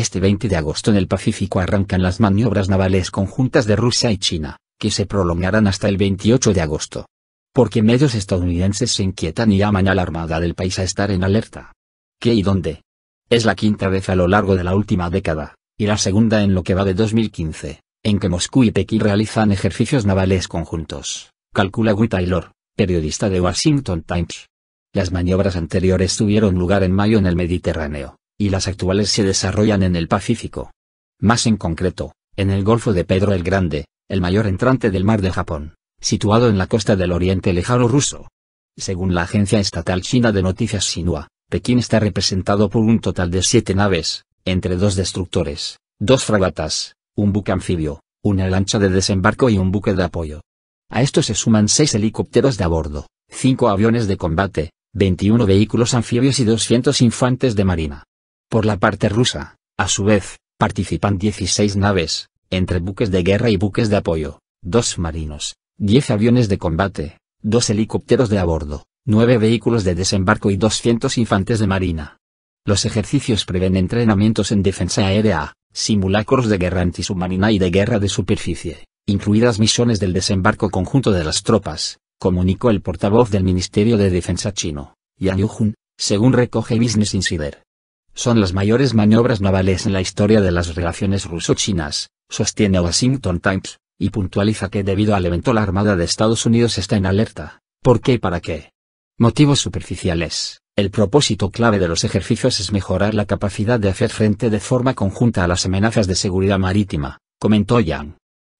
Este 20 de agosto en el Pacífico arrancan las maniobras navales conjuntas de Rusia y China, que se prolongarán hasta el 28 de agosto. Porque medios estadounidenses se inquietan y aman a la Armada del país a estar en alerta. ¿Qué y dónde? Es la quinta vez a lo largo de la última década, y la segunda en lo que va de 2015, en que Moscú y Pekín realizan ejercicios navales conjuntos, calcula Guy Taylor, periodista de Washington Times. Las maniobras anteriores tuvieron lugar en mayo en el Mediterráneo, y las actuales se desarrollan en el Pacífico. Más en concreto, en el Golfo de Pedro el Grande, el mayor entrante del mar de Japón, situado en la costa del oriente lejano ruso. Según la agencia estatal china de noticias Xinhua, Pekín está representado por un total de siete naves, entre dos destructores, dos fragatas, un buque anfibio, una lancha de desembarco y un buque de apoyo. A esto se suman seis helicópteros de a bordo, cinco aviones de combate, 21 vehículos anfibios y 200 infantes de marina. Por la parte rusa, a su vez, participan 16 naves, entre buques de guerra y buques de apoyo, dos marinos, 10 aviones de combate, dos helicópteros de a bordo, nueve vehículos de desembarco y 200 infantes de marina. Los ejercicios prevén entrenamientos en defensa aérea, simulacros de guerra antisubmarina y de guerra de superficie, incluidas misiones del desembarco conjunto de las tropas, comunicó el portavoz del Ministerio de Defensa chino, Yang Yuhun, según recoge Business Insider son las mayores maniobras navales en la historia de las relaciones ruso-chinas, sostiene Washington Times, y puntualiza que debido al evento la Armada de Estados Unidos está en alerta. ¿Por qué y para qué? Motivos superficiales. El propósito clave de los ejercicios es mejorar la capacidad de hacer frente de forma conjunta a las amenazas de seguridad marítima, comentó Yang.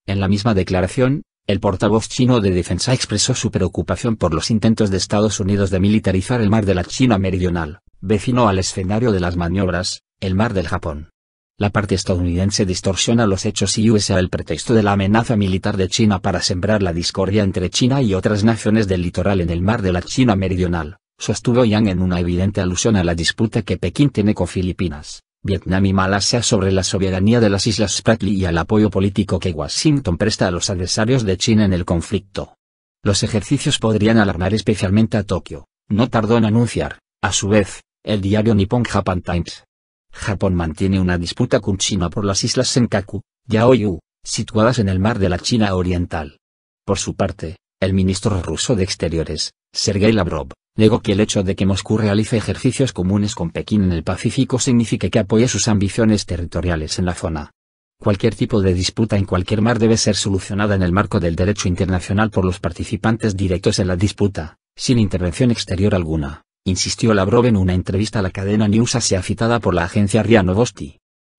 En la misma declaración, el portavoz chino de defensa expresó su preocupación por los intentos de Estados Unidos de militarizar el mar de la China Meridional, vecino al escenario de las maniobras, el mar del Japón. La parte estadounidense distorsiona los hechos y usa el pretexto de la amenaza militar de China para sembrar la discordia entre China y otras naciones del litoral en el mar de la China meridional, sostuvo Yang en una evidente alusión a la disputa que Pekín tiene con Filipinas, Vietnam y Malasia sobre la soberanía de las Islas Spratly y al apoyo político que Washington presta a los adversarios de China en el conflicto. Los ejercicios podrían alarmar especialmente a Tokio, no tardó en anunciar, a su vez, el diario Nippon Japan Times. Japón mantiene una disputa con China por las islas Senkaku, Yaoyu, situadas en el mar de la China Oriental. Por su parte, el ministro ruso de Exteriores, Sergei Lavrov, negó que el hecho de que Moscú realice ejercicios comunes con Pekín en el Pacífico signifique que apoye sus ambiciones territoriales en la zona. Cualquier tipo de disputa en cualquier mar debe ser solucionada en el marco del derecho internacional por los participantes directos en la disputa, sin intervención exterior alguna insistió Lavrov en una entrevista a la cadena News Asia citada por la agencia RIA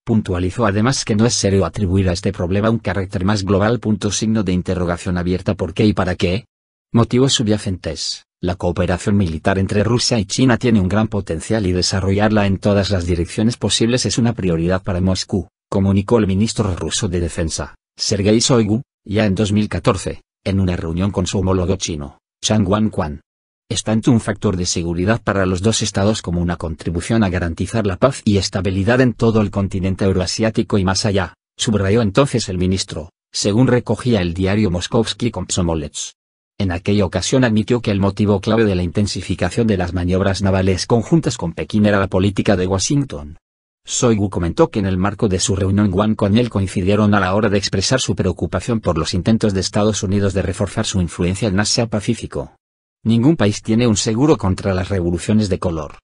Puntualizó además que no es serio atribuir a este problema un carácter más global. Punto signo de interrogación abierta por qué y para qué. Motivos subyacentes. La cooperación militar entre Rusia y China tiene un gran potencial y desarrollarla en todas las direcciones posibles es una prioridad para Moscú, comunicó el ministro ruso de Defensa, Sergei Shoigu, ya en 2014, en una reunión con su homólogo chino, Chang wan es tanto un factor de seguridad para los dos estados como una contribución a garantizar la paz y estabilidad en todo el continente euroasiático y más allá, subrayó entonces el ministro, según recogía el diario Moskovsky Komsomolets. En aquella ocasión admitió que el motivo clave de la intensificación de las maniobras navales conjuntas con Pekín era la política de Washington. Soigu comentó que en el marco de su reunión Wang con él coincidieron a la hora de expresar su preocupación por los intentos de Estados Unidos de reforzar su influencia en Asia-Pacífico. Ningún país tiene un seguro contra las revoluciones de color.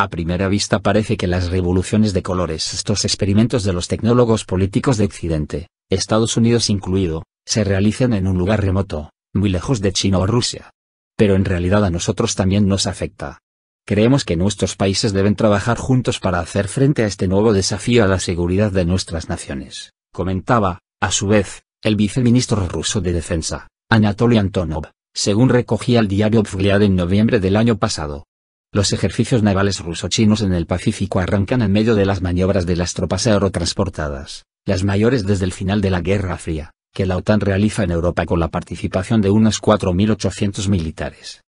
A primera vista parece que las revoluciones de colores, estos experimentos de los tecnólogos políticos de Occidente, Estados Unidos incluido, se realizan en un lugar remoto, muy lejos de China o Rusia. Pero en realidad a nosotros también nos afecta. Creemos que nuestros países deben trabajar juntos para hacer frente a este nuevo desafío a la seguridad de nuestras naciones, comentaba, a su vez, el viceministro ruso de Defensa, Anatoly Antonov según recogía el diario Vliad en noviembre del año pasado. Los ejercicios navales ruso-chinos en el Pacífico arrancan en medio de las maniobras de las tropas aerotransportadas, las mayores desde el final de la Guerra Fría, que la OTAN realiza en Europa con la participación de unos 4.800 militares.